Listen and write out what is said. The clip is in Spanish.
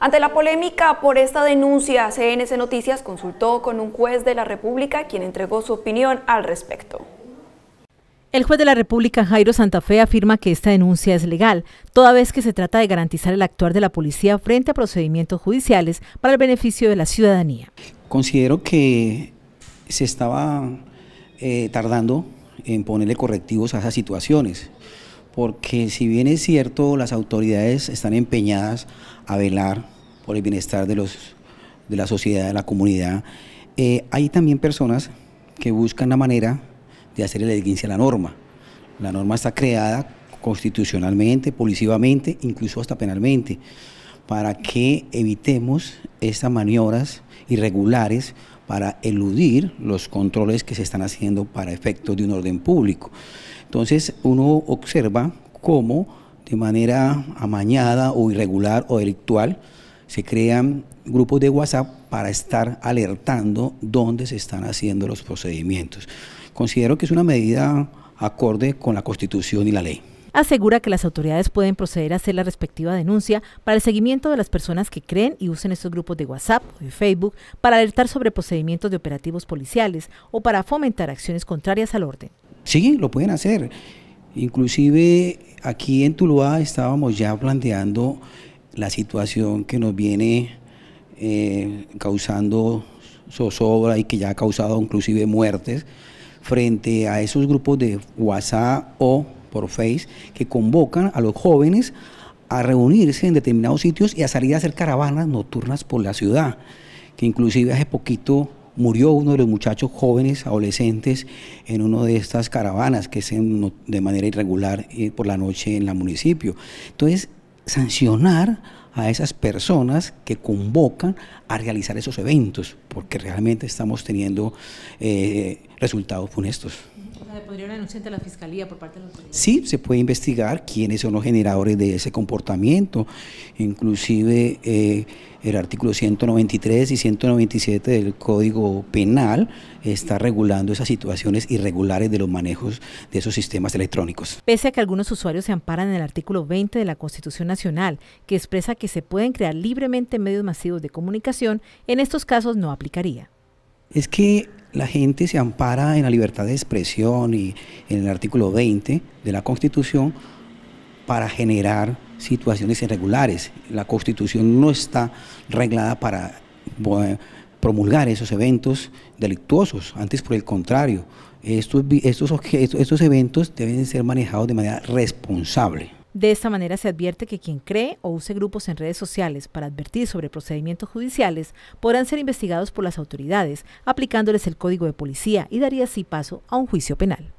Ante la polémica por esta denuncia, CNC Noticias consultó con un juez de la República quien entregó su opinión al respecto. El juez de la República, Jairo Santa Fe, afirma que esta denuncia es legal, toda vez que se trata de garantizar el actuar de la policía frente a procedimientos judiciales para el beneficio de la ciudadanía. Considero que se estaba eh, tardando en ponerle correctivos a esas situaciones porque si bien es cierto, las autoridades están empeñadas a velar por el bienestar de, los, de la sociedad, de la comunidad, eh, hay también personas que buscan la manera de hacer el a la norma. La norma está creada constitucionalmente, policivamente, incluso hasta penalmente, para que evitemos estas maniobras irregulares para eludir los controles que se están haciendo para efectos de un orden público. Entonces uno observa cómo de manera amañada o irregular o delictual se crean grupos de WhatsApp para estar alertando dónde se están haciendo los procedimientos. Considero que es una medida acorde con la Constitución y la ley asegura que las autoridades pueden proceder a hacer la respectiva denuncia para el seguimiento de las personas que creen y usen estos grupos de WhatsApp o de Facebook para alertar sobre procedimientos de operativos policiales o para fomentar acciones contrarias al orden. Sí, lo pueden hacer. Inclusive aquí en Tuluá estábamos ya planteando la situación que nos viene eh, causando zozobra y que ya ha causado inclusive muertes frente a esos grupos de WhatsApp o por Face que convocan a los jóvenes a reunirse en determinados sitios y a salir a hacer caravanas nocturnas por la ciudad, que inclusive hace poquito murió uno de los muchachos jóvenes, adolescentes, en una de estas caravanas que se de manera irregular eh, por la noche en la municipio. Entonces, sancionar a esas personas que convocan a realizar esos eventos, porque realmente estamos teniendo eh, resultados funestos la fiscalía por parte de Sí, se puede investigar quiénes son los generadores de ese comportamiento. Inclusive eh, el artículo 193 y 197 del Código Penal está regulando esas situaciones irregulares de los manejos de esos sistemas electrónicos. Pese a que algunos usuarios se amparan en el artículo 20 de la Constitución Nacional, que expresa que se pueden crear libremente medios masivos de comunicación, en estos casos no aplicaría. Es que la gente se ampara en la libertad de expresión y en el artículo 20 de la Constitución para generar situaciones irregulares. La Constitución no está reglada para promulgar esos eventos delictuosos, antes por el contrario, estos, estos, estos eventos deben ser manejados de manera responsable. De esta manera se advierte que quien cree o use grupos en redes sociales para advertir sobre procedimientos judiciales podrán ser investigados por las autoridades, aplicándoles el código de policía y daría así paso a un juicio penal.